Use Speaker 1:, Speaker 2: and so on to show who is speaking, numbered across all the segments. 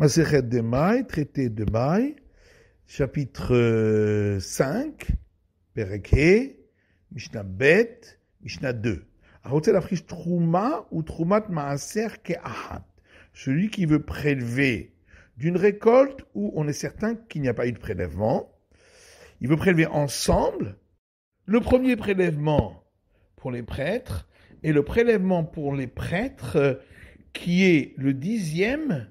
Speaker 1: Maseret de Maï, traité de Maï, chapitre 5, euh, Pereke, Mishnah Bet, Mishnah 2. Trouma ou Troumat Maaser Keahat. Celui qui veut prélever d'une récolte où on est certain qu'il n'y a pas eu de prélèvement, il veut prélever ensemble le premier prélèvement pour les prêtres et le prélèvement pour les prêtres euh, qui est le dixième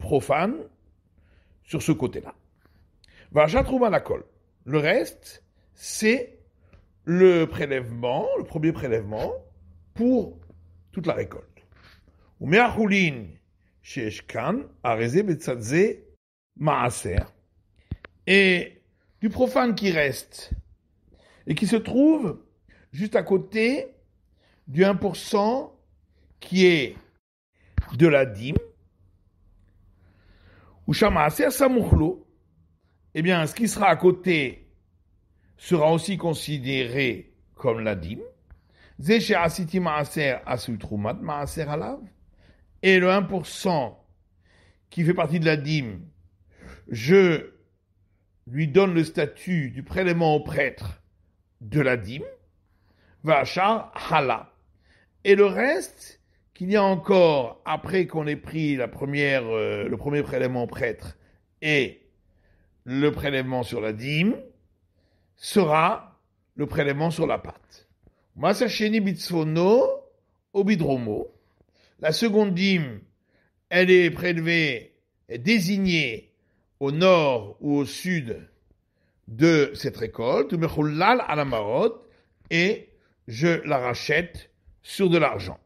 Speaker 1: profane sur ce côté-là. la colle. Le reste, c'est le prélèvement, le premier prélèvement pour toute la récolte. Ou maaser. Et du profane qui reste et qui se trouve juste à côté du 1% qui est de la dîme, ou eh bien, ce qui sera à côté sera aussi considéré comme la dîme. Et le 1% qui fait partie de la dîme, je lui donne le statut du prélèvement au prêtre de la dîme. Hala. Et le reste, qu'il y a encore, après qu'on ait pris euh, le premier prélèvement prêtre et le prélèvement sur la dîme, sera le prélèvement sur la pâte. Masacheni bitsono Obidromo. La seconde dîme, elle est prélevée, est désignée au nord ou au sud de cette récolte, et je la rachète sur de l'argent.